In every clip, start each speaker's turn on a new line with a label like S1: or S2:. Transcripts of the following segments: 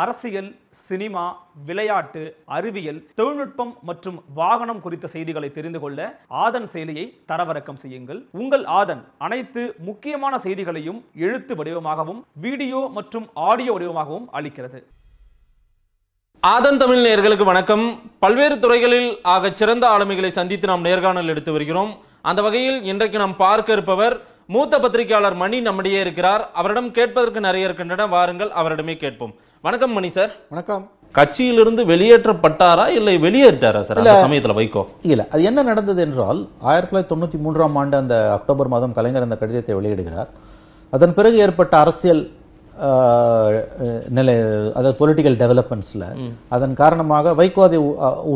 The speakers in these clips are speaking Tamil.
S1: அரசியல் சினிமா விளையாட்டு அறிவியல் தொழில்நுட்பம் மற்றும் வாகனம் குறித்த செய்திகளை தெரிந்து கொள்ள ஆதன் செயலியை தரவிறக்கம் செய்யுங்கள் உங்கள் ஆதன் அனைத்து முக்கியமான செய்திகளையும் எழுத்து வடிவமாகவும் வீடியோ மற்றும் ஆடியோ வடிவமாகவும் அளிக்கிறது ஆதன் தமிழ் நேர்களுக்கு வணக்கம் பல்வேறு துறைகளில் ஆக சிறந்த ஆளுமைகளை சந்தித்து நாம் நேர்காணல் எடுத்து வருகிறோம் அந்த வகையில் இன்றைக்கு நாம் பார்க்க இருப்பவர் மூத்த பத்திரிகையாளர் மணி நம்மிடையே இருக்கிறார் அவரிடம் கேட்பதற்கு நிறைய இருக்கின்றன வாருங்கள் அவரிடமே கேட்போம் வணக்கம் மணி சார் வணக்கம் கட்சியிலிருந்து வெளியேற்றப்பட்டாரா இல்லை வெளியேற்றாரா சார் அந்த சமயத்தில் வைகோ இல்லை அது என்ன நடந்தது என்றால் ஆயிரத்தி தொள்ளாயிரத்தி தொண்ணூற்றி மூன்றாம் ஆண்டு அந்த அக்டோபர் மாதம் கலைஞர் அந்த கடிதத்தை வெளியிடுகிறார் அதன் பிறகு ஏற்பட்ட அரசியல் நிலை அதாவது பொலிட்டிக்கல் டெவலப்மெண்ட்ஸில் அதன் காரணமாக வைகோ அதை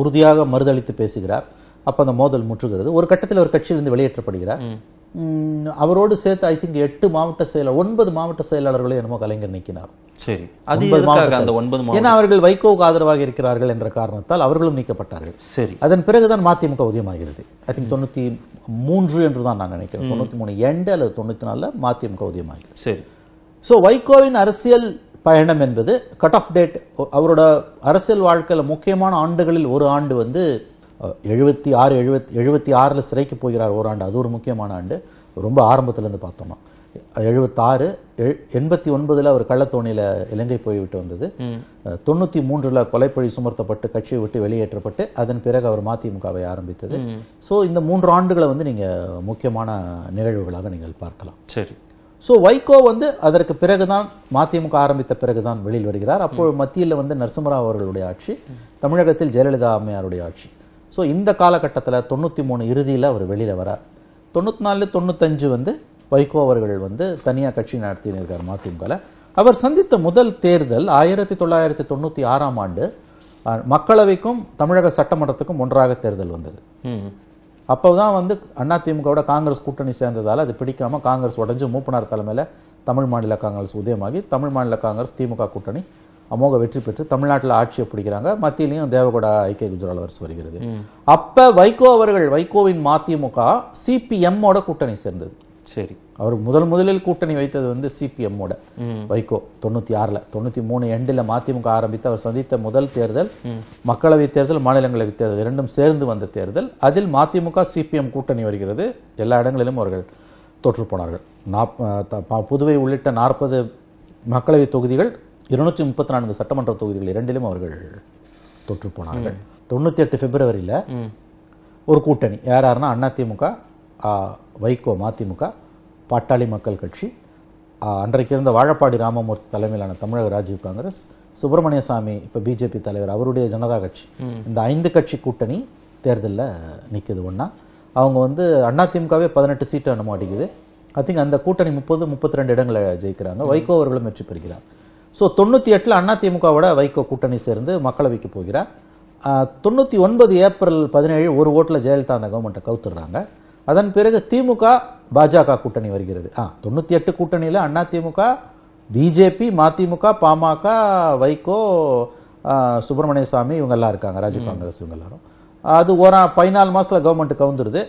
S1: உறுதியாக மறுதளித்து பேசுகிறார் அப்போ அந்த மோதல் முற்றுகிறது ஒரு கட்டத்தில் ஒரு கட்சியிலிருந்து வெளியேற்றப்படுகிறார் அவரோடு சேர்த்து ஐ திங்க் எட்டு மாவட்ட செயலர் ஒன்பது மாவட்ட செயலாளர்களை என்னமோ கலைஞர் நீக்கினார் ஏன்னா அவர்கள் வைகோவுக்கு ஆதரவாக இருக்கிறார்கள் என்ற காரணத்தால் அவர்களும் நீக்கப்பட்டார்கள் சரி அதன் பிறகுதான் மதிமுக உதயமாகிறது ஐ திங்க் தொண்ணூத்தி மூன்று என்று தான் நான் நினைக்கிறேன் தொண்ணூத்தி மூணு எண்டு அல்லது தொண்ணூத்தி நாலுல மதிமுக சரி ஸோ வைகோவின் அரசியல் பயணம் என்பது கட் ஆஃப் டேட் அவரோட அரசியல் வாழ்க்கையில் முக்கியமான ஆண்டுகளில் ஒரு ஆண்டு வந்து எழுபத்தி ஆறு எழுபத்தி எழுபத்தி ஆறில் சிறைக்கு போகிறார் ஓராண்டு அது ஒரு முக்கியமான ஆண்டு ரொம்ப ஆரம்பத்துலேருந்து பார்த்தோம்னா எழுபத்தாறு எண்பத்தி ஒன்பதில் அவர் கள்ளத்தோணியில் இலங்கை போய்விட்டு வந்தது தொண்ணூற்றி மூன்றில் கொலைப்பழி சுமர்த்தப்பட்டு கட்சியை விட்டு வெளியேற்றப்பட்டு அதன் பிறகு அவர் மதிமுகவை ஆரம்பித்தது ஸோ இந்த மூன்று ஆண்டுகளை வந்து நீங்கள் முக்கியமான நிகழ்வுகளாக நீங்கள் பார்க்கலாம் சரி ஸோ வைகோ வந்து அதற்கு பிறகுதான் மதிமுக ஆரம்பித்த பிறகுதான் வெளியில் வருகிறார் அப்போது மத்தியில் வந்து நரசிம்மராவ் அவர்களுடைய ஆட்சி தமிழகத்தில் ஜெயலலிதா அம்மையாருடைய ஆட்சி ஸோ இந்த காலகட்டத்தில் தொண்ணூற்றி மூணு இறுதியில் அவர் வெளியில் வரார் தொண்ணூற்றி நாலு தொண்ணூத்தஞ்சு வந்து வைகோ அவர்கள் வந்து தனியாக கட்சி நடத்தின்னு இருக்கார் மதிமுகவில் அவர் சந்தித்த முதல் தேர்தல் ஆயிரத்தி தொள்ளாயிரத்தி தொண்ணூற்றி ஆறாம் ஆண்டு மக்களவைக்கும் தமிழக சட்டமன்றத்துக்கும் ஒன்றாக தேர்தல் வந்தது அப்போ தான் வந்து திமுகவோட காங்கிரஸ் கூட்டணி சேர்ந்ததால் அது பிடிக்காமல் காங்கிரஸ் உடஞ்சி மூப்பனார் தலைமையில் தமிழ் மாநில காங்கிரஸ் உதயமாகி தமிழ் மாநில காங்கிரஸ் திமுக கூட்டணி அமோக வெற்றி பெற்று தமிழ்நாட்டில் ஆட்சியை பிடிக்கிறாங்க மத்தியிலையும் தேவகோடா ஐக்கிய குஜரால் அரசு வருகிறது அப்போ வைகோ அவர்கள் வைகோவின் மதிமுக சிபிஎம்மோட கூட்டணி சேர்ந்தது சரி அவர் முதல் முதலில் கூட்டணி வைத்தது வந்து சிபிஎம்மோட வைகோ தொண்ணூற்றி ஆறில் தொண்ணூற்றி மூணு எண்டில் மதிமுக ஆரம்பித்து அவர் சந்தித்த முதல் தேர்தல் மக்களவை தேர்தல் மாநிலங்களவை தேர்தல் இரண்டும் சேர்ந்து வந்த தேர்தல் அதில் மதிமுக சிபிஎம் கூட்டணி வருகிறது எல்லா இடங்களிலும் அவர்கள் தோற்றுப்போனார்கள் நாப் புதுவை உள்ளிட்ட நாற்பது மக்களவை தொகுதிகள் இருநூற்றி முப்பத்தி நான்கு சட்டமன்ற தொகுதிகள் இரண்டிலும் அவர்கள் தொற்று போனார்கள் தொண்ணூற்றி எட்டு பிப்ரவரியில் ஒரு கூட்டணி யார் யாருன்னா அதிமுக வைகோ மதிமுக பாட்டாளி மக்கள் கட்சி அன்றைக்கு இருந்த வாழப்பாடி ராமமூர்த்தி தலைமையிலான தமிழக ராஜீவ் காங்கிரஸ் சுப்பிரமணிய சாமி இப்போ பிஜேபி தலைவர் அவருடைய ஜனதா கட்சி இந்த ஐந்து கட்சி கூட்டணி தேர்தலில் நிற்குது ஒன்றா அவங்க வந்து அதிமுகவே பதினெட்டு சீட்டு அனுமதிக்குது ஐ திங்க் அந்த கூட்டணி முப்பது முப்பத்தி ரெண்டு இடங்களை ஜெயிக்கிறாங்க வைகோ அவர்களும் வெற்றி பெறுகிறார் ஸோ தொண்ணூற்றி எட்டில் அண்ணா திமுகவோட வைகோ கூட்டணி சேர்ந்து மக்களவைக்கு போகிறார் தொண்ணூற்றி ஒன்பது ஏப்ரல் பதினேழு ஒரு ஓட்டில் ஜெயலலிதா அந்த கவர்மெண்ட்டை கவுத்துடுறாங்க அதன் பிறகு திமுக பாஜக கூட்டணி வருகிறது ஆ தொண்ணூற்றி எட்டு கூட்டணியில் அண்ணா திமுக பிஜேபி மதிமுக பாமக வைகோ சுப்பிரமணிய சாமி இவங்கெல்லாம் இருக்காங்க ராஜ்ய காங்கிரஸ் இவங்க எல்லாரும் அது ஒரு பதினாலு மாதத்தில் கவர்மெண்ட் கவுந்துருது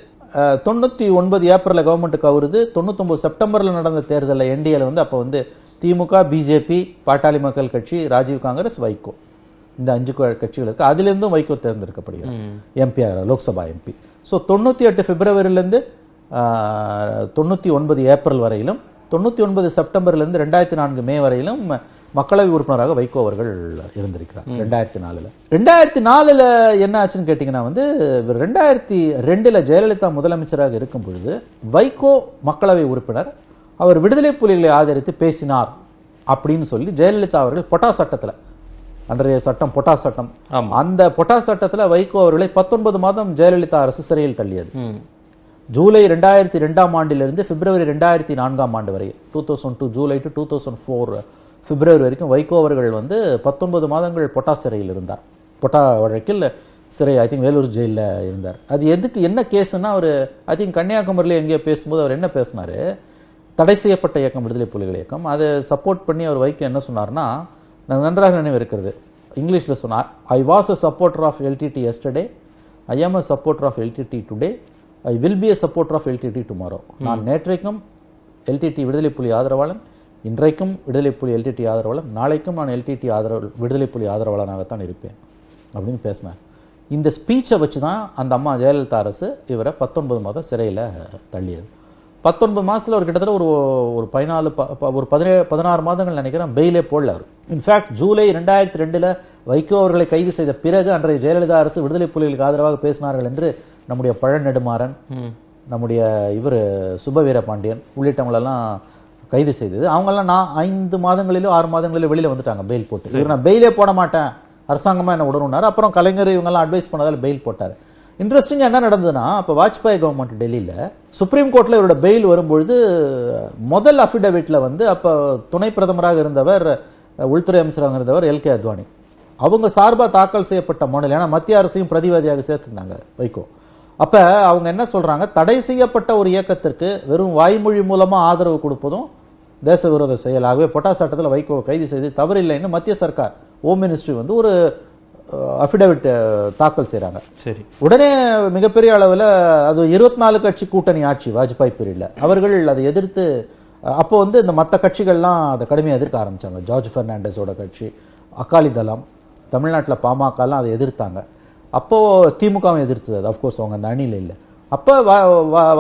S1: தொண்ணூற்றி ஒன்பது ஏப்ரலில் கவர்மெண்ட் கவுருது தொண்ணூத்தொம்பது செப்டம்பரில் நடந்த தேர்தலில் என்டிஏல வந்து அப்போ வந்து திமுக பிஜேபி பாட்டாளி மக்கள் கட்சி ராஜீவ் காங்கிரஸ் வைகோ இந்த அஞ்சு கட்சிகள் இருக்குது அதுலேருந்தும் வைகோ தேர்ந்தெடுக்கப்படுகிறது எம்பி ஆகிறார் லோக்சபா எம்பி ஸோ தொண்ணூற்றி எட்டு பிப்ரவரியிலேருந்து தொண்ணூற்றி ஒன்பது ஏப்ரல் வரையிலும் தொண்ணூற்றி ஒன்பது செப்டம்பர்லேருந்து ரெண்டாயிரத்தி நான்கு மே வரையிலும் மக்களவை உறுப்பினராக வைகோ அவர்கள் இருந்திருக்கிறார் ரெண்டாயிரத்தி நாலில் ரெண்டாயிரத்தி நாலில் என்ன ஆச்சுன்னு கேட்டிங்கன்னா வந்து ரெண்டாயிரத்தி ரெண்டில் ஜெயலலிதா முதலமைச்சராக இருக்கும் பொழுது வைகோ மக்களவை உறுப்பினர் அவர் விடுதலை புலிகளை ஆதரித்து பேசினார் அப்படின்னு சொல்லி ஜெயலலிதா அவர்கள் பொட்டா சட்டத்தில் அன்றைய சட்டம் பொட்டா சட்டம் அந்த பொட்டா சட்டத்தில் வைகோ அவர்களை பத்தொன்பது மாதம் ஜெயலலிதா அரசு சிறையில் தள்ளியது ஜூலை ரெண்டாயிரத்தி ரெண்டாம் ஆண்டிலிருந்து பிப்ரவரி ரெண்டாயிரத்தி நான்காம் ஆண்டு வரை two thousand two July to two thousand four February வரைக்கும் வைகோ அவர்கள் வந்து பத்தொன்பது மாதங்கள் பொட்டா சிறையில் இருந்தார் பொட்டா வழக்கில் சிறை ஐ திங்க் வேலூர் ஜெயிலில் இருந்தார் அது எதுக்கு என்ன கேஸுன்னா அவர் ஐ திங்க் கன்னியாகுமரியில் எங்கேயோ பேசும்போது அவர் என்ன பேசினார் தடை செய்யப்பட்ட இயக்கம் விடுதலை புலிகள் இயக்கம் அதை சப்போர்ட் பண்ணி அவர் வைக்க என்ன சொன்னார்னா நான் நன்றாக நினைவு இருக்கிறது இங்கிலீஷில் சொன்னார் I was a supporter of LTTE yesterday I am a supporter of LTTE today I will be a supporter of LTTE tomorrow நான் நேற்றைக்கும் எல்டிடி விடுதலை புலி ஆதரவாளன் இன்றைக்கும் விடுதலை புலி எல்டிடி ஆதரவாளன் நாளைக்கும் நான் எல்டிடி ஆதரவு விடுதலை புலி ஆதரவாளனாகத்தான் இருப்பேன் அப்படின்னு பேசினேன் இந்த ஸ்பீச்சை வச்சு தான் அந்த அம்மா ஜெயலலிதா அரசு இவரை பத்தொன்பது மாதம் சிறையில் தள்ளியது பத்தொன்பது மாதத்தில் ஒரு கிட்டத்தட்ட ஒரு ஒரு பதினாலு ஒரு பதினேழு பதினாறு மாதங்கள் நினைக்கிறேன் பெயிலே போடல அவர் இன்ஃபேக்ட் ஜூலை ரெண்டாயிரத்தி ரெண்டில் வைகோ அவர்களை கைது செய்த பிறகு அன்றைய ஜெயலலிதா அரசு விடுதலை புலிகளுக்கு ஆதரவாக பேசினார்கள் என்று நம்முடைய பழநெடுமாறன் நம்முடைய இவர் சுபவீர பாண்டியன் உள்ளிட்டவங்களெல்லாம் கைது செய்தது அவங்கெல்லாம் நான் ஐந்து மாதங்களிலோ ஆறு மாதங்களிலோ வெளியில் வந்துட்டாங்க பெயில் போட்டு இவர் நான் பெயிலே போட மாட்டேன் அரசாங்கமாக என்ன விடணும்னாரு அப்புறம் கலைஞர் இவங்கெல்லாம் அட்வைஸ் பண்ணதால் பெயில் போட்டார் இன்ட்ரெஸ்டிங்காக என்ன நடந்ததுன்னா அப்போ வாஜ்பாய் கவர்மெண்ட் டெல்லியில் சுப்ரீம் கோர்ட்டில் இவரோட பெயில் வரும்பொழுது முதல் அஃபிடவிட்டில் வந்து அப்போ துணை பிரதமராக இருந்தவர் உள்துறை அமைச்சராக இருந்தவர் எல் கே அத்வானி அவங்க சார்பாக தாக்கல் செய்யப்பட்ட மனு ஏன்னா மத்திய அரசையும் பிரதிவாதியாக சேர்த்துருந்தாங்க வைகோ அப்போ அவங்க என்ன சொல்கிறாங்க தடை செய்யப்பட்ட ஒரு இயக்கத்திற்கு வெறும் வாய்மொழி மூலமாக ஆதரவு கொடுப்பதும் தேச விரோத செயலாகவே பொட்டா சட்டத்தில் வைகோ கைது செய்து தவறில்லைன்னு மத்திய சர்க்கார் ஹோம் மினிஸ்ட்ரி வந்து ஒரு அஃபிடேவிட் தாக்கல் செய்கிறாங்க சரி உடனே மிகப்பெரிய அளவில் அது இருபத்தி நாலு கட்சி கூட்டணி ஆட்சி வாஜ்பாய் பீரியடில் அவர்கள் அதை எதிர்த்து அப்போ வந்து இந்த மற்ற கட்சிகள்லாம் அதை கடுமையாக எதிர்க்க ஆரம்பித்தாங்க ஜார்ஜ் ஃபெர்னாண்டஸோட கட்சி அகாலி தளம் தமிழ்நாட்டில் பாமகலாம் அதை எதிர்த்தாங்க அப்போது திமுகவும் எதிர்த்தது அது அஃப்கோர்ஸ் அவங்க அந்த அணியில் இல்லை அப்போ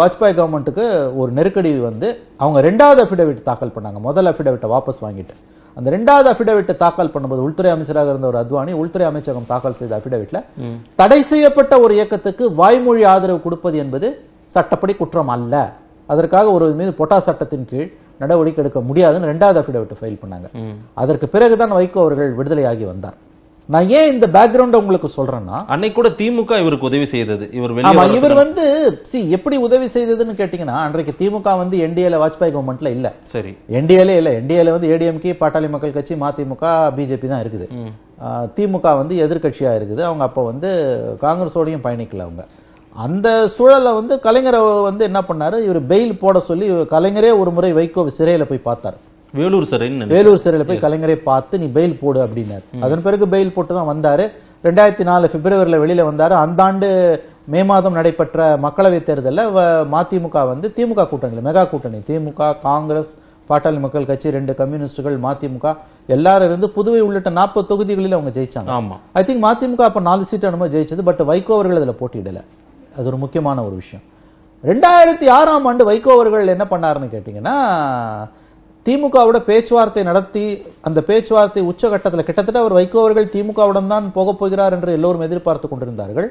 S1: வாஜ்பாய் கவர்மெண்ட்டுக்கு ஒரு நெருக்கடி வந்து அவங்க ரெண்டாவது அஃபிடேவிட் தாக்கல் பண்ணாங்க முதல் அஃபிடேவிட்டை வாபஸ் வாங்கிட்டு அந்த ரெண்டாவது அஃபிடவிட்டை தாக்கல் பண்ணும்போது உள்துறை அமைச்சராக இருந்த ஒரு அத்வானி உள்துறை அமைச்சகம் தாக்கல் செய்த அஃபிடவிட்ல தடை செய்யப்பட்ட ஒரு இயக்கத்துக்கு வாய்மொழி ஆதரவு கொடுப்பது என்பது சட்டப்படி குற்றம் அல்ல அதற்காக ஒரு மீது பொட்டா சட்டத்தின் கீழ் நடவடிக்கை எடுக்க முடியாதுன்னு ரெண்டாவது அஃபிடவிட்டை ஃபைல் பண்ணாங்க அதற்கு பிறகுதான் வைகோ அவர்கள் விடுதலை ஆகி வந்தார் நான் ஏன் இந்த பேக்ரவுண்ட் உங்களுக்கு சொல்றேன்னா அன்னைக்கு கூட திமுக இவருக்கு உதவி செய்தது இவர் ஆமா இவர் வந்து சி எப்படி உதவி செய்ததுன்னு கேட்டீங்கன்னா அன்றைக்கு திமுக வந்து என்டிஏல வாஜ்பாய் கவர்மெண்ட்ல இல்ல சரி என்டிஏல இல்ல என்டிஏல வந்து ஏடிஎம்கே பாட்டாளி மக்கள் கட்சி மதிமுக பிஜேபி தான் இருக்குது திமுக வந்து எதிர்கட்சியா இருக்குது அவங்க அப்போ வந்து காங்கிரஸோடையும் பயணிக்கல அவங்க அந்த சூழலை வந்து கலைஞரை வந்து என்ன பண்ணாரு இவர் பெயில் போட சொல்லி கலைஞரே ஒரு முறை வைகோ சிறையில போய் பார்த்தாரு வேலூர் சிறையில் வேலூர் சிறையில் போய் கலைஞரை பார்த்து நீ பெயில் போடு அப்படின்னாரு அதன் பிறகு பெயில் போட்டு தான் வந்தாரு ரெண்டாயிரத்தி நாலு பிப்ரவரியில் வெளியில் வந்தார் அந்த ஆண்டு மே மாதம் நடைபெற்ற மக்களவைத் தேர்தலில் மதிமுக வந்து திமுக கூட்டணி மெகா கூட்டணி திமுக காங்கிரஸ் பாட்டாளி மக்கள் கட்சி ரெண்டு கம்யூனிஸ்டுகள் மதிமுக எல்லாரும் இருந்து புதுவை உள்ளிட்ட நாற்பது தொகுதிகளில் அவங்க ஜெயிச்சாங்க ஆமாம் ஐ திங்க் மதிமுக அப்போ நாலு சீட்டு என்னமோ ஜெயிச்சது பட் வைகோ அவர்கள் அதில் போட்டியிடலை அது ஒரு முக்கியமான ஒரு விஷயம் ரெண்டாயிரத்தி ஆறாம் ஆண்டு வைகோ அவர்கள் என்ன பண்ணாருன்னு கேட்டிங்கன்னா திமுகவோட பேச்சுவார்த்தை நடத்தி அந்த பேச்சுவார்த்தை உச்சகட்டத்தில் கிட்டத்தட்ட அவர் வைகோ அவர்கள் திமுகவுடன் தான் போகப் போகிறார் என்று எல்லோரும் எதிர்பார்த்து கொண்டிருந்தார்கள்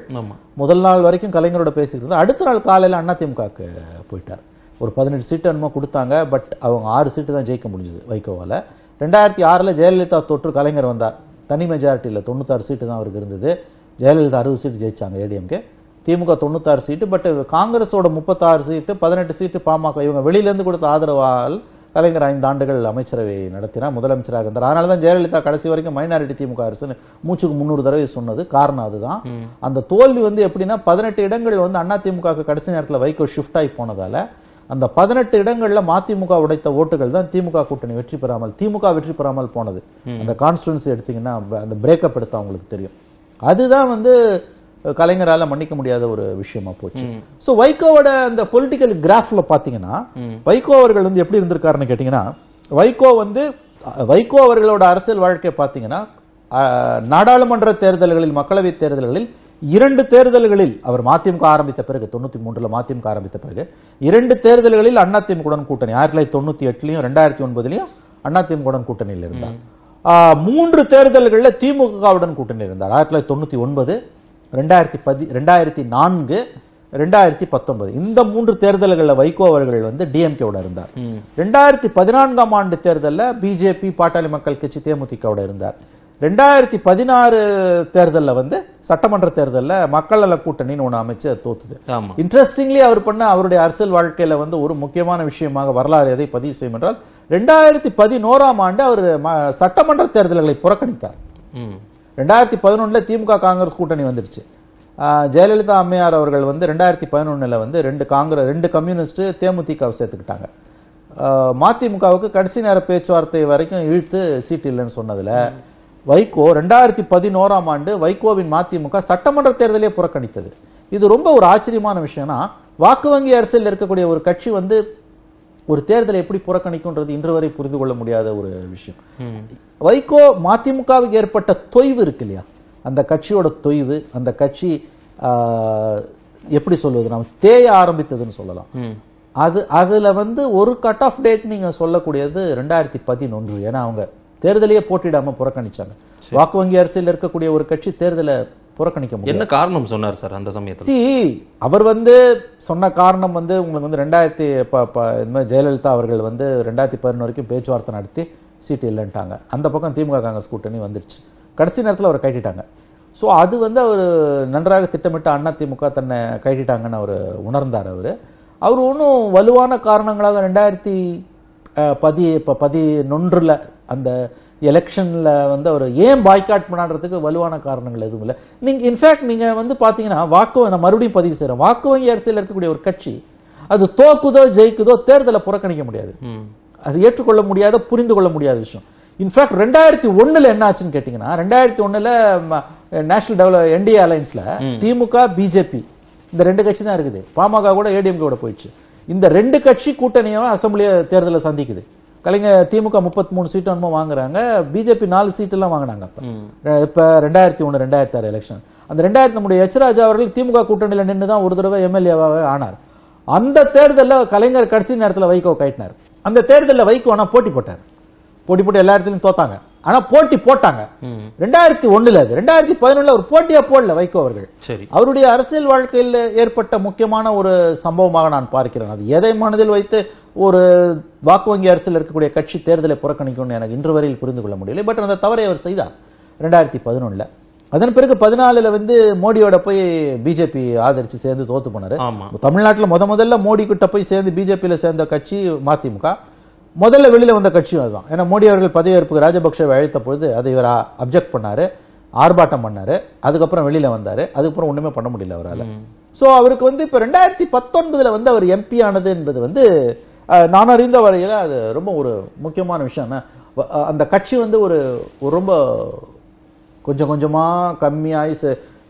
S1: முதல் நாள் வரைக்கும் கலைஞரோட பேசியிருந்தார் அடுத்த நாள் காலையில் அண்ணா திமுகவுக்கு போயிட்டார் ஒரு பதினெட்டு சீட்டு என்னமோ கொடுத்தாங்க பட் அவங்க ஆறு சீட்டு தான் ஜெயிக்க முடிஞ்சது வைகோவால் ரெண்டாயிரத்தி ஆறில் ஜெயலலிதா தொற்று கலைஞர் வந்தார் தனி மெஜாரிட்டியில் தொண்ணூத்தாறு சீட்டு தான் அவருக்கு இருந்தது ஜெயலலிதா அறுபது சீட்டு ஜெயித்தாங்க ஏடிஎம்கே திமுக தொண்ணூத்தாறு சீட்டு பட் காங்கிரஸோட முப்பத்தாறு சீட்டு பதினெட்டு சீட்டு பாமக இவங்க வெளியிலேருந்து கொடுத்த ஆதரவால் கலைஞர் ஐந்து ஆண்டுகள் அமைச்சரவை நடத்தினார் முதலமைச்சராக இருந்தார் அதனால தான் ஜெயலலிதா கடைசி வரைக்கும் மைனாரிட்டி திமுக அரசுன்னு மூச்சுக்கு முந்நூறு தடவை சொன்னது காரணம் அதுதான் அந்த தோல்வி வந்து எப்படின்னா பதினெட்டு இடங்கள் வந்து அண்ணா திமுக கடைசி நேரத்தில் வைகோ ஷிஃப்ட் ஆகி போனதால அந்த பதினெட்டு இடங்களில் மதிமுக உடைத்த ஓட்டுகள் தான் திமுக கூட்டணி வெற்றி பெறாமல் திமுக வெற்றி பெறாமல் போனது அந்த கான்ஸ்டுவன்சி எடுத்தீங்கன்னா அந்த பிரேக்கப் எடுத்தா அவங்களுக்கு தெரியும் அதுதான் வந்து கலைஞரால் மன்னிக்க முடியாத ஒரு விஷயமா போச்சு ஸோ வைகோவோட அந்த பொலிட்டிக்கல் கிராஃபில் பார்த்தீங்கன்னா வைகோ அவர்கள் வந்து எப்படி இருந்திருக்காருன்னு கேட்டிங்கன்னா வைகோ வந்து வைகோ அவர்களோட அரசியல் வாழ்க்கை பார்த்தீங்கன்னா நாடாளுமன்ற தேர்தல்களில் மக்களவைத் தேர்தல்களில் இரண்டு தேர்தல்களில் அவர் மதிமுக ஆரம்பித்த பிறகு தொண்ணூற்றி மூன்றில் மதிமுக ஆரம்பித்த பிறகு இரண்டு தேர்தல்களில் அதிமுகவுடன் கூட்டணி ஆயிரத்தி தொள்ளாயிரத்தி தொண்ணூற்றி எட்டுலையும் ரெண்டாயிரத்தி ஒன்பதுலையும் அதிமுகவுடன் கூட்டணியில் இருந்தார் மூன்று தேர்தல்களில் திமுகவுடன் கூட்டணியில் இருந்தார் ஆயிரத்தி தொள்ளாயிரத்தி தொண்ணூற்றி ஒன்பது ரெண்டாயிரத்தி பதி ரெண்டாயிரத்தி நான்கு ரெண்டாயிரத்தி பத்தொன்பது இந்த மூன்று தேர்தல்களில் வைகோ அவர்கள் வந்து டிஎம்கேவோட இருந்தார் ரெண்டாயிரத்தி பதினான்காம் ஆண்டு தேர்தலில் பிஜேபி பாட்டாளி மக்கள் கட்சி தேமுதிகவோட இருந்தார் ரெண்டாயிரத்தி பதினாறு தேர்தலில் வந்து சட்டமன்ற தேர்தலில் மக்கள் நல கூட்டணின்னு ஒன்று அமைச்சு தோத்துது இன்ட்ரெஸ்டிங்லி அவர் பண்ண அவருடைய அரசியல் வாழ்க்கையில் வந்து ஒரு முக்கியமான விஷயமாக வரலாறு எதை பதிவு செய்யும் என்றால் ரெண்டாயிரத்தி பதினோராம் ஆண்டு அவர் சட்டமன்ற தேர்தல்களை புறக்கணித்தார் ரெண்டாயிரத்தி பதினொன்றில் திமுக காங்கிரஸ் கூட்டணி வந்துடுச்சு ஜெயலலிதா அம்மையார் அவர்கள் வந்து ரெண்டாயிரத்தி பதினொன்றில் வந்து ரெண்டு காங்கிரஸ் ரெண்டு கம்யூனிஸ்ட்டு தேமுதிகவை சேர்த்துக்கிட்டாங்க மதிமுகவுக்கு கடைசி நேர பேச்சுவார்த்தை வரைக்கும் இழுத்து சீட் இல்லைன்னு சொன்னதில் வைகோ ரெண்டாயிரத்தி பதினோராம் ஆண்டு வைகோவின் மதிமுக சட்டமன்ற தேர்தலே புறக்கணித்தது இது ரொம்ப ஒரு ஆச்சரியமான விஷயம்னா வாக்கு வங்கி அரசியல் இருக்கக்கூடிய ஒரு கட்சி வந்து ஒரு தேர்தலை எப்படி புறக்கணிக்கும்ன்றது இன்று வரை புரிந்து கொள்ள முடியாத ஒரு விஷயம் வைகோ மதிமுகவுக்கு ஏற்பட்ட தொய்வு இருக்கு இல்லையா அந்த கட்சியோட தொய்வு அந்த கட்சி எப்படி சொல்வது நாம் தேய ஆரம்பித்ததுன்னு சொல்லலாம் அது அதில் வந்து ஒரு கட் ஆஃப் டேட் நீங்கள் சொல்லக்கூடியது ரெண்டாயிரத்தி பதினொன்று ஏன்னா அவங்க தேர்தலையே போட்டிடாமல் புறக்கணிச்சாங்க வாக்கு வங்கி அரசியல் இருக்கக்கூடிய ஒரு கட்சி தேர்தலை புறக்கணிக்க முடியும் என்ன காரணம் சொன்னார் சார் அந்த சமயத்தில் சி அவர் வந்து சொன்ன காரணம் வந்து உங்களுக்கு வந்து ரெண்டாயிரத்தி இந்த மாதிரி ஜெயலலிதா அவர்கள் வந்து ரெண்டாயிரத்தி பதினொன்று வரைக்கும் பேச்சுவார்த்தை நடத்தி சீட்டு இல்லைன்ட்டாங்க அந்த பக்கம் திமுக காங்கிரஸ் கூட்டணி வந்துடுச்சு கடைசி நேரத்தில் அவர் கட்டிட்டாங்க ஸோ அது வந்து அவர் நன்றாக திட்டமிட்டு அண்ணா திமுக தன்னை கட்டிட்டாங்கன்னு அவர் உணர்ந்தார் அவர் அவர் ஒன்றும் வலுவான காரணங்களாக ரெண்டாயிரத்தி பதி இப்போ பதினொன்றில் அந்த எலெக்ஷனில் வந்து அவர் ஏன் பாய்காட் பண்ணாடுறதுக்கு வலுவான காரணங்கள் எதுவும் இல்லை நீங்கள் இன்ஃபேக்ட் நீங்கள் வந்து பார்த்தீங்கன்னா வாக்கு நான் மறுபடியும் பதிவு செய்கிறேன் வாக்கு வங்கி அரசியல் இருக்கக்கூடிய ஒரு கட்சி அது தோக்குதோ ஜெயிக்குதோ தேர்தலை புறக்கணிக்க முடியாது அது ஏற்றுக்கொள்ள முடியாத புரிந்து கொள்ள முடியாத விஷயம் இன்ஃபேக்ட் ரெண்டாயிரத்தி ஒன்னுல என்ன ஆச்சுன்னு கேட்டீங்கன்னா ரெண்டாயிரத்தி ஒன்னுல நேஷனல் டெவலப் என்டிஏ அலையன்ஸ்ல திமுக பிஜேபி இந்த ரெண்டு கட்சி தான் இருக்குது பாமக கூட ஏடிஎம் கூட போயிடுச்சு இந்த ரெண்டு கட்சி கூட்டணியும் அசம்பிளி தேர்தலை சந்திக்குது கலைஞர் திமுக முப்பத்தி மூணு சீட்டு என்னமோ வாங்குறாங்க பிஜேபி நாலு சீட்டுலாம் வாங்கினாங்க அப்போ இப்போ ரெண்டாயிரத்தி ஒன்று ரெண்டாயிரத்தி ஆறு எலெக்ஷன் அந்த ரெண்டாயிரத்தி நம்முடைய எச்ராஜா அவர்கள் திமுக கூட்டணியில் நின்று தான் ஒரு தடவை எம்எல்ஏவாக ஆனார் அந்த தேர்தலில் கலைஞர் கடைசி நேரத்தில் வைகோ கட்டினார் அந்த தேர்தலில் வைகோ ஆனால் போட்டி போட்டார் போட்டி போட்டு எல்லா இடத்துலையும் தோத்தாங்க ஆனால் போட்டி போட்டாங்க ரெண்டாயிரத்தி ஒண்ணுல அது ரெண்டாயிரத்தி பதினொன்னுல ஒரு போட்டியாக போடல வைகோ அவர்கள் சரி அவருடைய அரசியல் வாழ்க்கையில் ஏற்பட்ட முக்கியமான ஒரு சம்பவமாக நான் பார்க்கிறேன் அது எதை மனதில் வைத்து ஒரு வாக்கு வங்கி அரசில் இருக்கக்கூடிய கட்சி தேர்தலை புறக்கணிக்கணும்னு எனக்கு இன்று வரையில் புரிந்து கொள்ள முடியலை பட் அந்த தவறை அவர் செய்தார் ரெண்டாயிரத்தி பதினொன்னுல அதன் பிறகு பதினாலுல வந்து மோடியோட போய் பிஜேபி ஆதரிச்சு சேர்ந்து தோத்து போனாரு தமிழ்நாட்டில் முத முதல்ல மோடி கிட்ட போய் சேர்ந்து பிஜேபியில் சேர்ந்த கட்சி மதிமுக முதல்ல வெளியில் வந்த கட்சியும் அதுதான் ஏன்னா மோடி அவர்கள் பதவியேற்புக்கு ராஜபக்சேவை அழைத்த பொழுது அதை இவர் அப்ஜெக்ட் பண்ணார் ஆர்ப்பாட்டம் பண்ணார் அதுக்கப்புறம் வெளியில் வந்தார் அதுக்கப்புறம் ஒன்றுமே பண்ண முடியல அவரால் ஸோ அவருக்கு வந்து இப்போ ரெண்டாயிரத்தி பத்தொன்பதில் வந்து அவர் எம்பி ஆனது என்பது வந்து நான் அறிந்த வரையில் அது ரொம்ப ஒரு முக்கியமான விஷயம் அந்த கட்சி வந்து ஒரு ரொம்ப கொஞ்சம் கொஞ்சமாக கம்மியாகி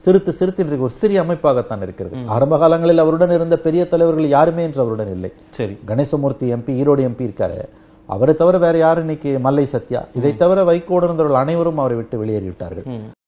S1: சிறுத்து சிறுத்து இன்றைக்கு ஒரு சிறிய அமைப்பாகத்தான் இருக்கிறது ஆரம்ப காலங்களில் அவருடன் இருந்த பெரிய தலைவர்கள் யாருமே என்று அவருடன் இல்லை சரி கணேசமூர்த்தி எம்பி ஈரோடு எம்பி இருக்காரு அவரை தவிர வேற யாரும் இன்னைக்கு மல்லை சத்யா இதை தவிர வைகோடு அனைவரும் அவரை விட்டு வெளியேறிவிட்டார்கள்